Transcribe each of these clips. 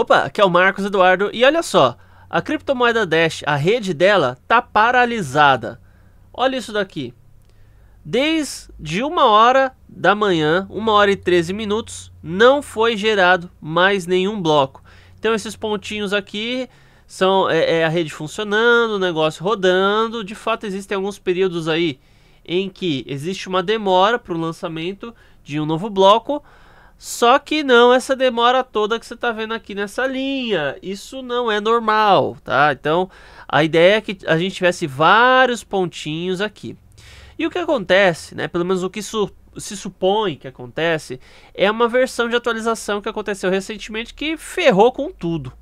Opa, aqui é o Marcos Eduardo e olha só, a criptomoeda Dash, a rede dela tá paralisada. Olha isso daqui. Desde uma hora da manhã, uma hora e 13 minutos, não foi gerado mais nenhum bloco. Então esses pontinhos aqui são é, é a rede funcionando, o negócio rodando. De fato existem alguns períodos aí em que existe uma demora para o lançamento de um novo bloco, só que não essa demora toda que você está vendo aqui nessa linha. Isso não é normal, tá? Então, a ideia é que a gente tivesse vários pontinhos aqui. E o que acontece, né? Pelo menos o que su se supõe que acontece é uma versão de atualização que aconteceu recentemente que ferrou com tudo.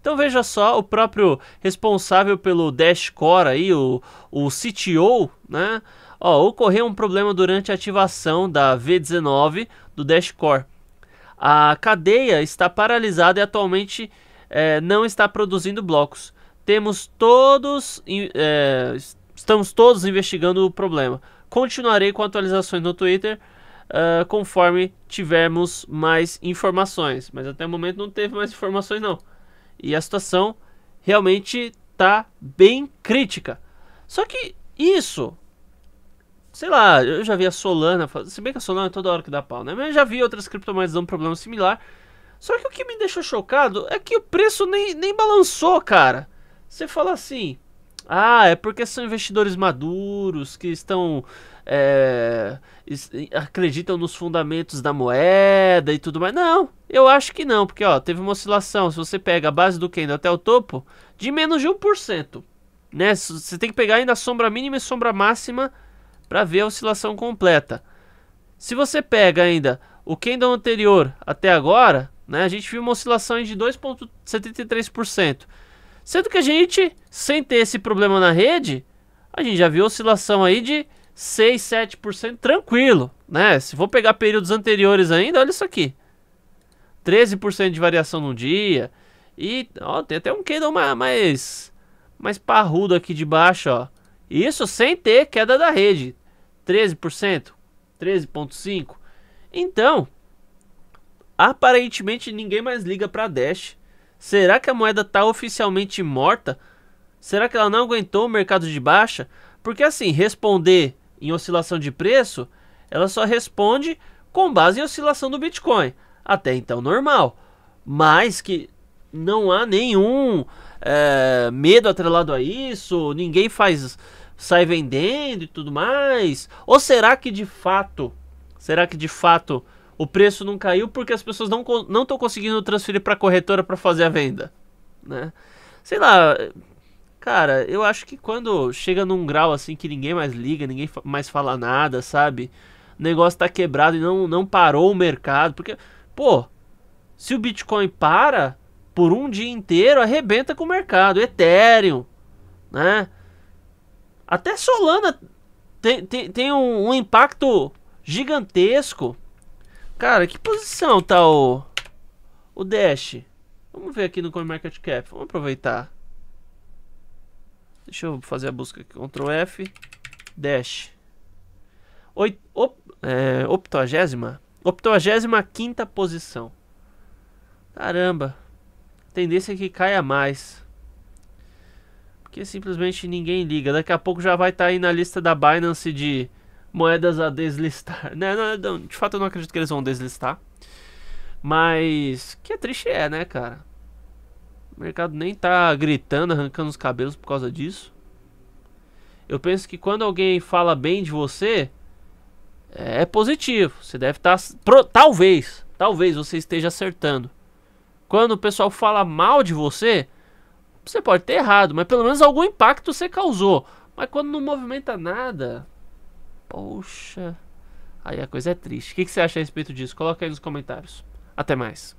Então veja só, o próprio responsável pelo Dash Core aí, o, o CTO, né? Ó, ocorreu um problema durante a ativação da V19 do Dash Core. A cadeia está paralisada e atualmente é, não está produzindo blocos. Temos todos. É, estamos todos investigando o problema. Continuarei com atualizações no Twitter uh, conforme tivermos mais informações. Mas até o momento não teve mais informações, não. E a situação realmente está bem crítica. Só que isso Sei lá, eu já vi a Solana, se bem que a Solana é toda hora que dá pau, né? Mas eu já vi outras criptomoedas dando um problema similar. Só que o que me deixou chocado é que o preço nem, nem balançou, cara. Você fala assim, ah, é porque são investidores maduros que estão. É, acreditam nos fundamentos da moeda e tudo mais. Não, eu acho que não, porque ó, teve uma oscilação. Se você pega a base do Kendo até o topo, de menos de 1%. Né? Você tem que pegar ainda a sombra mínima e sombra máxima para ver a oscilação completa. Se você pega ainda o candle anterior até agora, né, a gente viu uma oscilação de 2,73%. Sendo que a gente, sem ter esse problema na rede, a gente já viu oscilação aí de 6, 7% tranquilo, né? Se for pegar períodos anteriores ainda, olha isso aqui. 13% de variação no dia. E ó, tem até um candle mais, mais, mais parrudo aqui de baixo, ó. Isso sem ter queda da rede, 13%, 13.5%. Então, aparentemente ninguém mais liga para a Dash. Será que a moeda está oficialmente morta? Será que ela não aguentou o mercado de baixa? Porque assim, responder em oscilação de preço, ela só responde com base em oscilação do Bitcoin. Até então normal. Mas que não há nenhum é, medo atrelado a isso, ninguém faz sai vendendo e tudo mais? Ou será que de fato, será que de fato o preço não caiu porque as pessoas não não estão conseguindo transferir para a corretora para fazer a venda, né? Sei lá, cara, eu acho que quando chega num grau assim que ninguém mais liga, ninguém mais fala nada, sabe? O negócio tá quebrado e não não parou o mercado, porque pô, se o Bitcoin para, por um dia inteiro, arrebenta com o mercado. Ethereum, né? Até Solana tem, tem, tem um, um, impacto gigantesco. Cara, que posição tá o, o Dash? Vamos ver aqui no CoinMarketCap. Vamos aproveitar. Deixa eu fazer a busca aqui. Ctrl F. Dash. Oit, op, é, quinta posição. Caramba tendência é que caia mais. Porque simplesmente ninguém liga. Daqui a pouco já vai estar tá aí na lista da Binance de moedas a deslistar. Né, não, não, de fato eu não acredito que eles vão deslistar. Mas que é triste é, né, cara? O mercado nem tá gritando, arrancando os cabelos por causa disso. Eu penso que quando alguém fala bem de você, é, é positivo. Você deve estar. Tá, talvez, talvez você esteja acertando. Quando o pessoal fala mal de você, você pode ter errado, mas pelo menos algum impacto você causou. Mas quando não movimenta nada, poxa, aí a coisa é triste. O que você acha a respeito disso? Coloca aí nos comentários. Até mais.